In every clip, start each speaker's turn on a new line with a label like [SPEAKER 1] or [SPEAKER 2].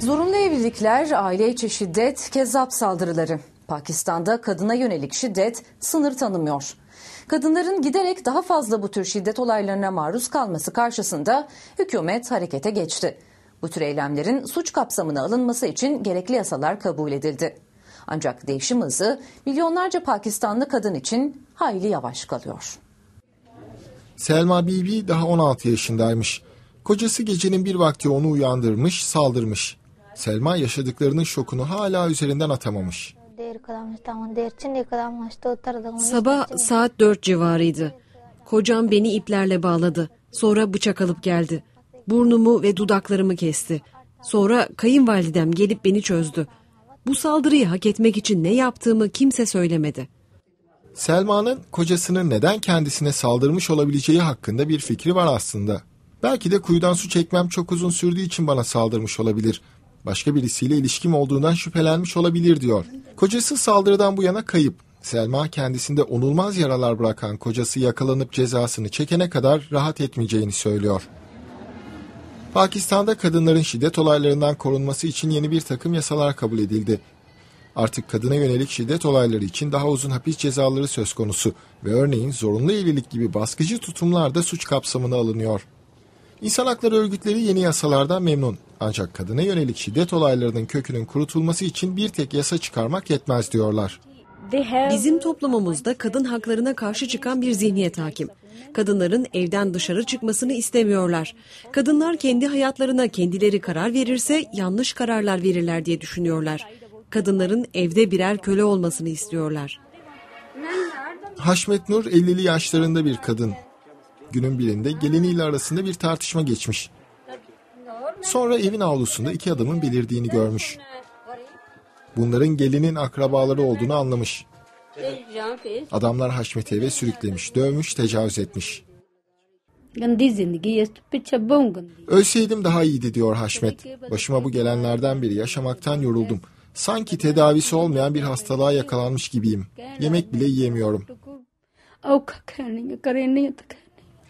[SPEAKER 1] Zorunlu evlilikler, aile içi şiddet, kezzap saldırıları. Pakistan'da kadına yönelik şiddet sınır tanımıyor. Kadınların giderek daha fazla bu tür şiddet olaylarına maruz kalması karşısında hükümet harekete geçti. Bu tür eylemlerin suç kapsamına alınması için gerekli yasalar kabul edildi. Ancak değişim hızı milyonlarca Pakistanlı kadın için hayli yavaş kalıyor.
[SPEAKER 2] Selma Bibi daha 16 yaşındaymış. Kocası gecenin bir vakti onu uyandırmış, saldırmış. Selma yaşadıklarının şokunu hala üzerinden atamamış. Sabah saat dört civarıydı.
[SPEAKER 3] Kocam beni iplerle bağladı. Sonra bıçak alıp geldi. Burnumu ve dudaklarımı kesti. Sonra kayınvalidem gelip beni çözdü. Bu saldırıyı hak etmek için ne yaptığımı kimse söylemedi.
[SPEAKER 2] Selma'nın kocasının neden kendisine saldırmış olabileceği hakkında bir fikri var aslında. Belki de kuyudan su çekmem çok uzun sürdüğü için bana saldırmış olabilir başka birisiyle ilişkim olduğundan şüphelenmiş olabilir diyor. Kocası saldırıdan bu yana kayıp. Selma kendisinde onulmaz yaralar bırakan kocası yakalanıp cezasını çekene kadar rahat etmeyeceğini söylüyor. Pakistan'da kadınların şiddet olaylarından korunması için yeni bir takım yasalar kabul edildi. Artık kadına yönelik şiddet olayları için daha uzun hapis cezaları söz konusu ve örneğin zorunlu evlilik gibi baskıcı tutumlar da suç kapsamına alınıyor. İnsan hakları örgütleri yeni yasalardan memnun. Ancak kadına yönelik şiddet olaylarının kökünün kurutulması için bir tek yasa çıkarmak yetmez diyorlar.
[SPEAKER 3] Bizim toplumumuzda kadın haklarına karşı çıkan bir zihniyet hakim. Kadınların evden dışarı çıkmasını istemiyorlar. Kadınlar kendi hayatlarına kendileri karar verirse yanlış kararlar verirler diye düşünüyorlar. Kadınların evde birer köle olmasını istiyorlar.
[SPEAKER 2] Haşmet Nur 50'li yaşlarında bir kadın. Günün birinde geleniyle arasında bir tartışma geçmiş. Sonra evin avlusunda iki adamın belirdiğini görmüş. Bunların gelinin akrabaları olduğunu anlamış. Adamlar Haşmet'i eve sürüklemiş, dövmüş, tecavüz etmiş. Ölseydim daha iyiydi diyor Haşmet. Başıma bu gelenlerden biri yaşamaktan yoruldum. Sanki tedavisi olmayan bir hastalığa yakalanmış gibiyim. Yemek bile yiyemiyorum.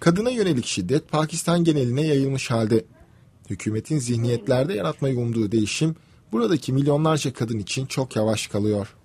[SPEAKER 2] Kadına yönelik şiddet Pakistan geneline yayılmış halde. Hükümetin zihniyetlerde yaratmayı umduğu değişim buradaki milyonlarca kadın için çok yavaş kalıyor.